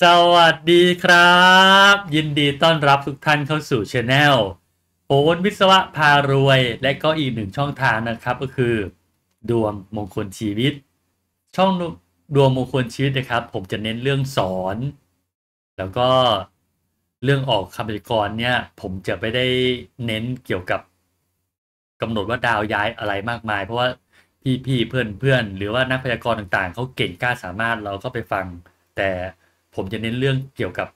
สวัสดีครับ ยินดีต้อนรับทุกท่านเข้าสู่ช anel โหนวิศวะพารวย และก็อีกหนึ่งช่องทางนะครับก็คือ ดวงมงคลชีวิต ช่อง ดวงมงคลชีวิตนะครับ ผมจะเน้นเรื่องสอน แล้วก็เรื่องออกคำพยากรณ์เนี่ยผมจะไม่ได้เน้นเกี่ยวกับกำหนดว่าดาวย้ายอะไรมากมาย เพราะว่า พี่ๆเพื่อนๆหรือว่านักพยากรณ์ต่างๆเขาเก่งกล้าสามารถเราก็ไปฟังแต่ผมจะเน้นเรื่องเกี่ยวกับ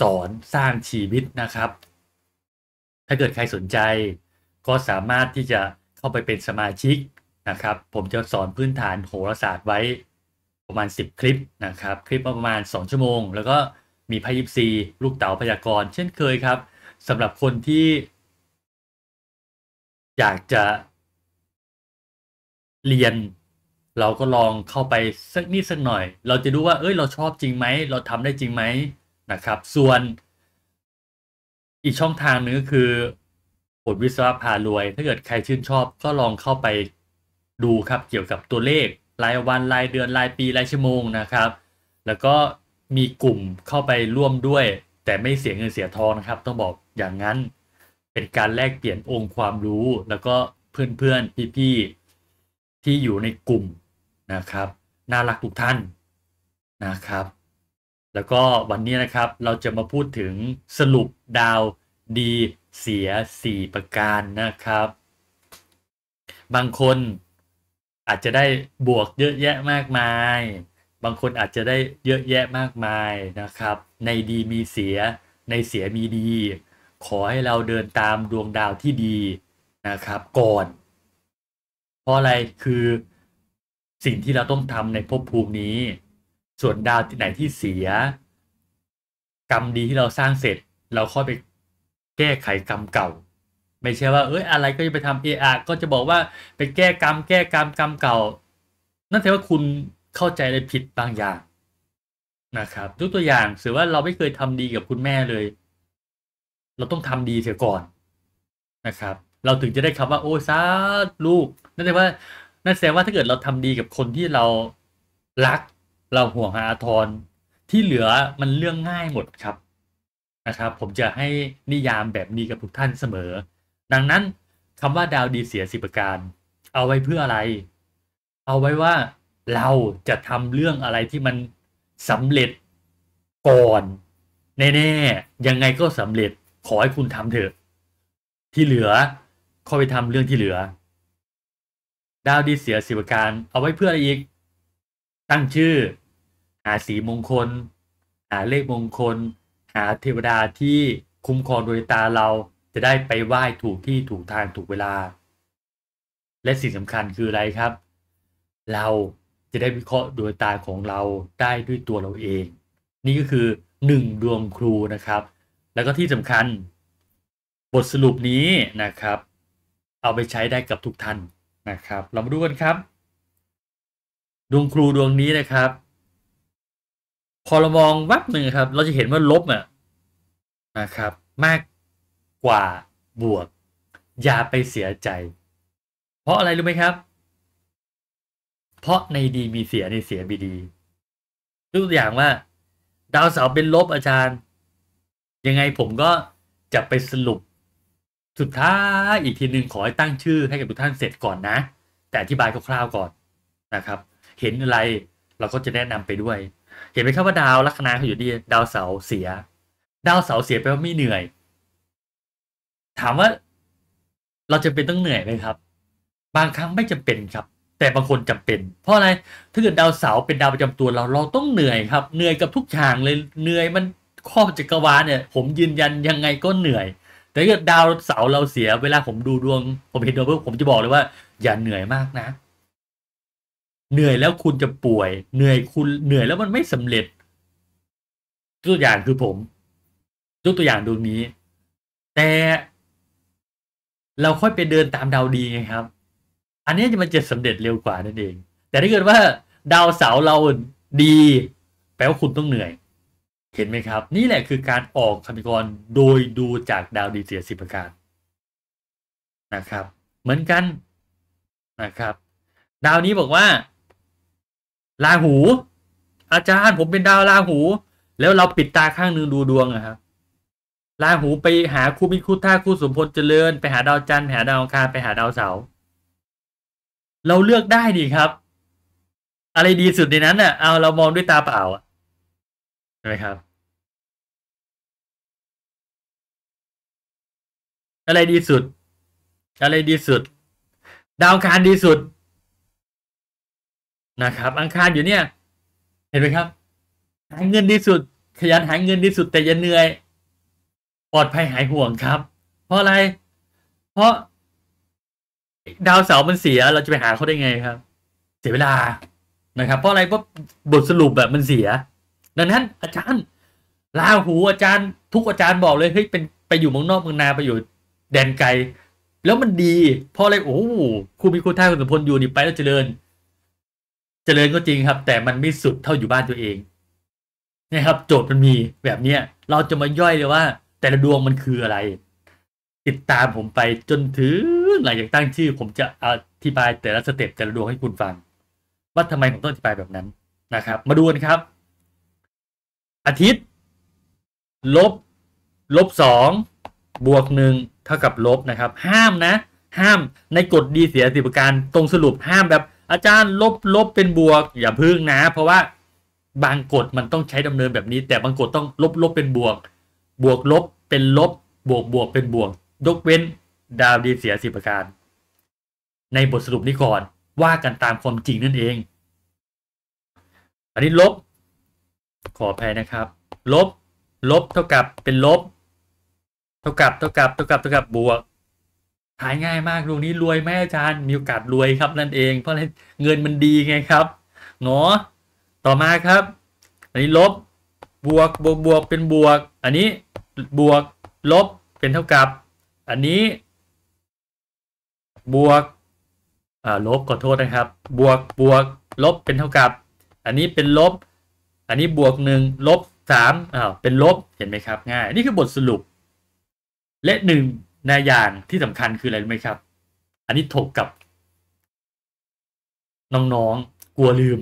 สอนสร้างชีวิตนะครับ ถ้าเกิดใครสนใจก็สามารถที่จะเข้าไปเป็นสมาชิกนะครับ ผมจะสอนพื้นฐานโหราศาสตร์ไว้ประมาณ 10 คลิปนะครับ คลิปประมาณ 2 ชั่วโมง แล้วก็มีไพ่ยิปซี ลูกเต๋าพยากรณ์เช่นเคยครับสำหรับคนที่ อยากจะเรียนเราก็ลองเข้าไปสักนิดสักหน่อย เราจะดูว่า เอ้ยเราชอบจริงไหม เราทำได้จริงไหมนะครับ ส่วนอีกช่องทางนึงก็คือบทวิศวะพารวย ถ้าเกิดใครชื่นชอบ ก็ลองเข้าไปดูครับเกี่ยวกับตัวเลข รายวัน รายเดือนรายปีรายชั่วโมงนะครับ แล้วก็มีกลุ่มเข้าไปร่วมด้วย แต่ไม่เสียเงินเสียทองนะครับ ต้องบอกอย่างนั้นเป็นการแลกเปลี่ยนองค์ความรู้ แล้วก็เพื่อนๆพี่ๆที่อยู่ในกลุ่มนะครับน่ารักทุกท่านนะครับ แล้วก็วันนี้นะครับเราจะมาพูดถึงสรุปดาวดีเสีย 4 ประการนะครับ บางคนอาจจะได้บวกเยอะแยะมากมาย บางคนอาจจะได้เยอะแยะมากมายนะครับ ในดีมีเสียในเสียมีดี ขอให้เราเดินตามดวงดาวที่ดีนะครับก่อน เพราะอะไรคือสิ่งที่เราต้องทำในภพภูมินี้ ส่วนดาวที่ไหนที่เสีย กรรมดีที่เราสร้างเสร็จ เราค่อยไปแก้ไขกรรมเก่า ไม่ใช่ว่า เอ้ยอะไรก็จะไปทำเออาก็จะบอกว่า ไปแก้กรรมแก้กรรมกรรมเก่า นั่นแสดงว่าคุณเข้าใจอะไรผิดบางอย่างนะครับยกตัวอย่างสือว่าเราไม่เคยทำดีกับคุณแม่เลย เราต้องทำดีเสียก่อนนะครับ เราถึงจะได้คำว่าโอ้สาลูกนั่นแสดงว่านั่นแสดงว่าถ้าเกิดเราทำดีกับคนที่เรารัก เราห่วงหาอาทร ที่เหลือมันเรื่องง่ายหมดครับนะครับ ผมจะให้นิยามแบบนี้กับทุกท่านเสมอ ดังนั้นคำว่าดาวดีเสียสิบประการ เอาไว้เพื่ออะไร เอาไว้ว่าเราจะทำเรื่องอะไรที่มันสำเร็จก่อนแน่ๆยังไงก็สำเร็จขอให้คุณทำเถอะ ที่เหลือคอยไปทำเรื่องที่เหลือดาวดีเสียสิบการเอาไว้เพื่ออะไรอีก ตั้งชื่อ หาสีมงคล หาเลขมงคล หาเทวดาที่คุ้มครองดวงตาเราจะได้ไปไหว้ถูกที่ถูกทางถูกเวลา และสิ่งสำคัญคืออะไรครับ เราจะได้วิเคราะห์ดวงตาของเราได้ด้วยตัวเราเอง นี่ก็คือหนึ่งดวงครูนะครับ แล้วก็ที่สำคัญบทสรุปนี้นะครับ เอาไปใช้ได้กับทุกท่านนะครับเรามาดูกันครับ ดวงครูดวงนี้นะครับ พอเรามองวับหนึ่งครับ เราจะเห็นว่าลบอะนะครับ มากกว่าบวก อย่าไปเสียใจ เพราะอะไรรู้ไหมครับ เพราะในดีมีเสียในเสียบีดีตัวอย่างว่า ดาวเสาร์เป็นลบอาจารย์ ยังไงผมก็จะไปสรุปสุดท้ายอีกทีหนึ่งขอให้ตั้งชื่อให้กับทุกท่านเสร็จก่อนนะ แต่อธิบายคร่าวๆก่อนนะครับ เห็นอะไรเราก็จะแนะนำไปด้วย เห็นไหมครับว่าดาวลัคนาเขาอยู่ดีดาวเสาเสีย ดาวเสาเสียไปว่าไม่เหนื่อย ถามว่าเราจะเป็นต้องเหนื่อยไหมครับ บางครั้งไม่จำเป็นครับ แต่บางคนจำเป็น เพราะอะไรถ้าเกิดดาวเสาเป็นดาวประจำตัวเราเราต้องเหนื่อยครับเหนื่อยกับทุกอย่างเลยเหนื่อยมันครอบจักรวาลเนี่ยผมยืนยันยังไงก็เหนื่อยแต่เกิดดาวเสาเราเสียเวลาผมดูดวง ผมเห็นดวงปุ๊บผมจะบอกเลยว่า อย่าเหนื่อยมากนะ เหนื่อยแล้วคุณจะป่วย เหนื่อยคุณ เหนื่อยแล้วมันไม่สำเร็จ ตัวอย่างคือผมยกตัวอย่างดวงนี้ แต่เราค่อยไปเดินตามดาวดีไงครับ อันนี้จะมันจะสำเร็จเร็วกว่านั่นเอง แต่ถ้าเกิดว่า ดาวเสาเราดีแปลว่าคุณต้องเหนื่อยเห็นไหมครับ นี่แหละคือการออกคำพกรโดยดูจากดาวดีเสียสิบประการนะครับ เหมือนกันนะครับ ดาวนี้บอกว่าราหู อาจารย์ผมเป็นดาวราหู แล้วเราปิดตาข้างหนึ่งดูดวงนะครับราหูไปหาคู่มิตรคู่ท่าคู่สมพลเจริญไปหาดาวจันทร์ไปหาดาวคารไปหาดาวเสาร์เราเลือกได้ดีครับ อะไรดีสุดในนั้นน่ะเอาเรามองด้วยตาเปล่าอะช่ครับอะไรดีสุดอะไรดีสุด ดาวอังคารดีสุดนะครับ อังคารอยู่เนี่ย เห็นไหมครับ หาเงินดีสุด ขยันหาเงินดีสุด แต่ยันเหนื่อย ปลอดภัยหายห่วงครับ เพราะอะไรเพราะดาวเสาร์มันเสียเราจะไปหาเขาได้ไงครับ เสียเวลานะครับ เพราะอะไรเพราะบทสรุปแบบมันเสียดังนั้น อาจารย์ลาหูอาจารย์ ทุกอาจารย์บอกเลยเฮ้ยเป็นไปอยู่เมืองนอกเมืองนาไปอยู่แดนไกลแล้วมันดีเพราะอะไรโอ้โหครูมีครูท่าคุณสมพลอยู่นี่ไปแล้วเจริญ เจริญก็จริงครับ แต่มันไม่สุดเท่าอยู่บ้านตัวเองนะครับ โจทย์มันมีแบบเนี้ยเราจะมาย่อยเลยว่า แต่ละดวงมันคืออะไร ติดตามผมไปจนถึงหลังจากตั้งชื่อ ผมจะอธิบายแต่ละสเต็ปแต่ละดวงให้คุณฟัง ว่าทำไมผมต้องอธิบายแบบนั้นนะครับ มาดูกันครับอาทิตย์ ลบลบสองบวกหนึ่งเท่ากับลบนะครับห้ามนะ ห้ามในกฎดีเสียสิบประการตรงสรุปห้ามแบบ อาจารย์ลบลบเป็นบวก อย่าพึ่งนะเพราะว่าบางกฎมันต้องใช้ดำเนินแบบนี้ แต่บางกฎต้องลบลบเป็นบวก บวกลบเป็นลบ บวกบวกเป็นบวกยกเว้น ดาวดีเสียสิบประการ ในบทสรุปนี้ก่อนว่ากันตามความจริงนั่นเองอันนี้ลบขออภัยนะครับ ลบลบเท่ากับเป็นลบ เท่ากับ เท่ากับ เท่ากับ เท่ากับบวกหายง่ายมากตรงนี้รวยแม่อาจารย์มีโอกาสรวยครับนั่นเองเพราะเงินมันดีไงครับเนาะต่อมาครับ อันนี้ลบบวกบวกบวกเป็นบวก อันนี้บวกลบเป็นเท่ากับ อันนี้ บวกอ่าลบขอโทษนะครับ บวกบวกลบเป็นเท่ากับ อันนี้เป็นลบอันนี้บวกหนึ่งลบสามอ้าวเป็นลบเห็นไหมครับง่าย นี่คือบทสรุป และหนึ่งในอย่างที่สำคัญคืออะไรรู้ไหมครับ อันนี้ถกกับน้อง ๆ กลัวลืม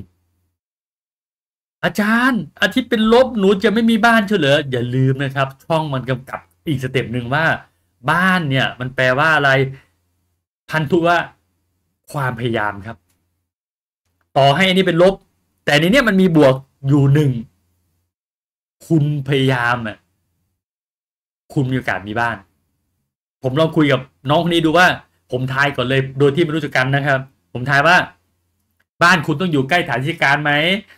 อาจารย์อาทิตย์เป็นลบหนูจะไม่มีบ้านเฉลยอย่าลืมนะครับช่องมันกำกับ อีกสเต็ปหนึ่งว่าบ้านเนี่ย มันแปลว่าอะไร พันธุว่าความพยายามครับ ต่อให้อันนี้เป็นลบ แต่ในนี้มันมีบวกอยู่หนึ่งคุณพยายามอ่ะคุณมีโอกาสมีบ้าน ผมลองคุยกับน้องคนนี้ดูว่า ผมทายก่อนเลยโดยที่ไม่รู้จักกันนะครับ ผมทายว่า บ้านคุณต้องอยู่ใกล้ฐานที่การไหม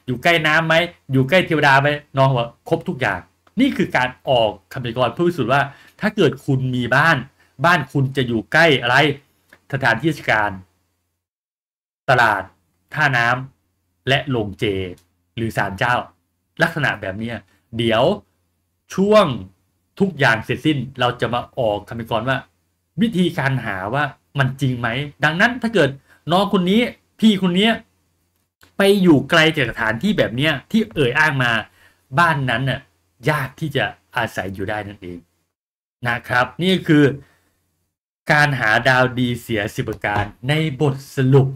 อยู่ใกล้น้ํำไหมอยู่ใกล้เทวดาไหมน้องว่าครบทุกอย่าง นี่คือการออกคำพิกรเพื่อพิสูจน์ว่า ถ้าเกิดคุณมีบ้าน บ้านคุณจะอยู่ใกล้อะไร สถานที่ราชการ ตลาดท่าน้ำและโรงเจหรือศาลเจ้าลักษณะแบบนี้ เดี๋ยวช่วงทุกอย่างเสร็จสิ้นเราจะมาออกคำพิกรว่า วิธีการหาว่ามันจริงไหม ดังนั้นถ้าเกิด น้องคนนี้ พี่คนนี้ไปอยู่ไกลจากสถานที่แบบเนี้ยที่เอ่ยอ้างมาบ้านนั้นน่ะยากที่จะอาศัยอยู่ได้นั่นเอง นะครับนี่คือ การหาดาวดีเสียสิบประการ ในบทสรุป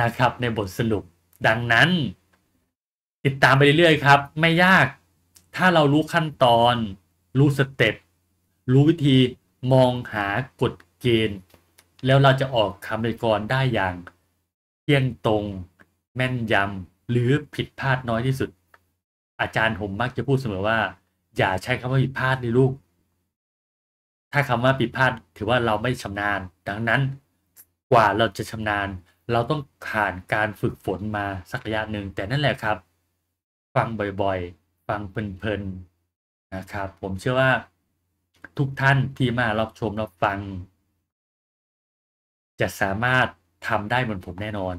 นะครับ ในบทสรุป ดังนั้นติดตามไปเรื่อยๆครับ ไม่ยากถ้าเรารู้ขั้นตอน รู้สเต็ปรู้วิธีมองหากฎเกณฑ์ แล้วเราจะออกคำวิกรได้อย่างเที่ยงตรง แม่นยำหรือผิดพลาดน้อยที่สุด อาจารย์ผมมักจะพูดเสมอว่า อย่าใช้คำว่าผิดพลาดในลูก ถ้าคำว่าผิดพลาดถือว่าเราไม่ชำนาญ ดังนั้นกว่าเราจะชำนาญ เราต้องผ่านการฝึกฝนมาสักระยะหนึ่งแต่นั่นแหละครับฟังบ่อยๆ ฟังเพลินๆ นะครับ ผมเชื่อว่า ทุกท่านที่มารับชมรับฟัง จะสามารถทำได้เหมือนผมแน่นอน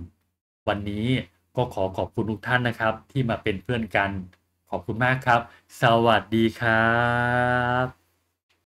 วันนี้ก็ขอขอบคุณทุกท่านนะครับที่มาเป็นเพื่อนกัน ขอบคุณมากครับ สวัสดีครับ